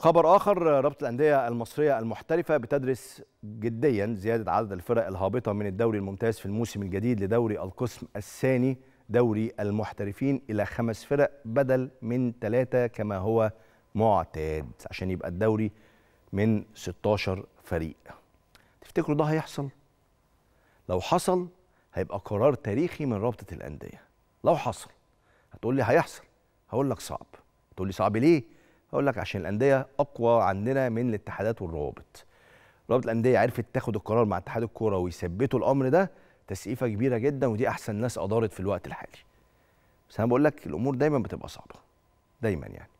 خبر آخر رابطة الأندية المصرية المحترفة بتدرس جديا زيادة عدد الفرق الهابطة من الدوري الممتاز في الموسم الجديد لدوري القسم الثاني دوري المحترفين إلى خمس فرق بدل من ثلاثة كما هو معتاد عشان يبقى الدوري من 16 فريق تفتكروا ده هيحصل؟ لو حصل هيبقى قرار تاريخي من رابطة الأندية لو حصل هتقول لي هيحصل هقول لك صعب هتقول لي صعب ليه؟ هقول لك عشان الانديه اقوى عندنا من الاتحادات والروابط روابط الانديه عرفت تاخد القرار مع اتحاد الكوره ويثبتوا الامر ده تسقيفه كبيره جدا ودي احسن ناس ادارت في الوقت الحالي بس انا بقول لك الامور دايما بتبقى صعبه دايما يعني